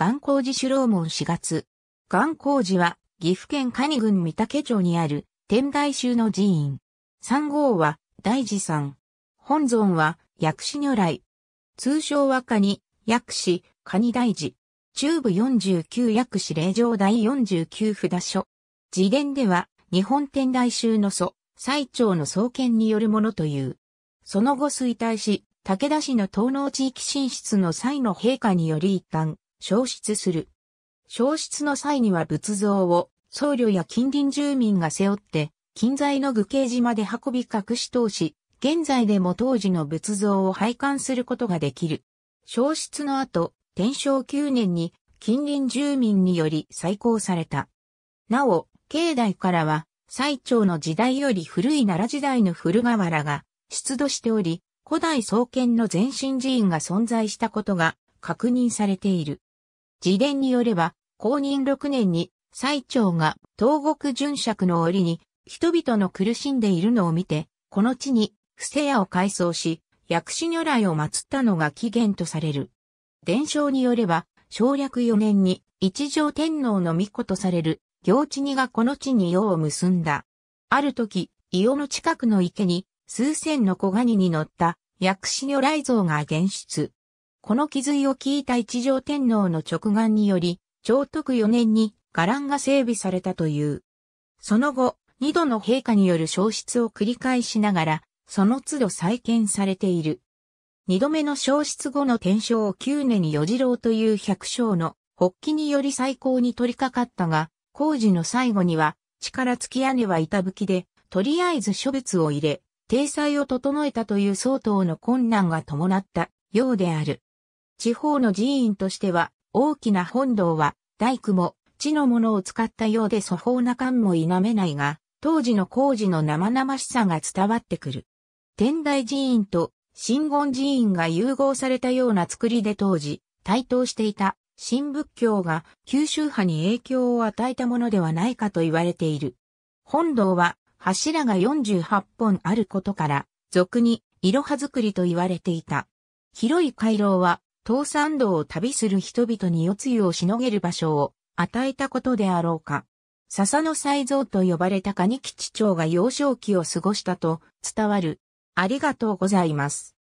岩光寺首楼門4月。岩光寺は、岐阜県蟹郡御岳町にある、天台宗の寺院。三号は、大寺山。本尊は、薬師如来。通称は蟹、薬師、蟹大寺。中部49薬師霊場第49札所。自伝では、日本天台宗の祖、最長の創建によるものという。その後衰退し、武田氏の東農地域進出の際の陛下により一旦、消失する。消失の際には仏像を僧侶や近隣住民が背負って、近在の具形島で運び隠し通し、現在でも当時の仏像を拝観することができる。消失の後、天正9年に近隣住民により再興された。なお、境内からは、最長の時代より古い奈良時代の古河原が出土しており、古代創建の前身寺院が存在したことが確認されている。自伝によれば、公認6年に、最長が東国巡爵の折に、人々の苦しんでいるのを見て、この地に、伏せ屋を改装し、薬師如来を祀ったのが起源とされる。伝承によれば、省略4年に、一条天皇の御子とされる、行地にがこの地に世を結んだ。ある時、伊予の近くの池に、数千の小ガニに乗った、薬師如来像が現出。この気髄を聞いた一条天皇の直眼により、長徳4年に伽藍が整備されたという。その後、二度の陛下による消失を繰り返しながら、その都度再建されている。二度目の消失後の転生を9年に与次郎という百姓の発起により再興に取り掛かったが、工事の最後には、力尽き屋根は板吹きで、とりあえず諸物を入れ、体裁を整えたという相当の困難が伴ったようである。地方の寺院としては、大きな本堂は、大工も、地のものを使ったようで素放な感も否めないが、当時の工事の生々しさが伝わってくる。天台寺院と新言寺院が融合されたような作りで当時、台頭していた新仏教が九州派に影響を与えたものではないかと言われている。本堂は柱が48本あることから、俗に色派は作りと言われていた。広い回廊は東山道を旅する人々に夜露をしのげる場所を与えたことであろうか。笹の才蔵と呼ばれた蟹吉町が幼少期を過ごしたと伝わる。ありがとうございます。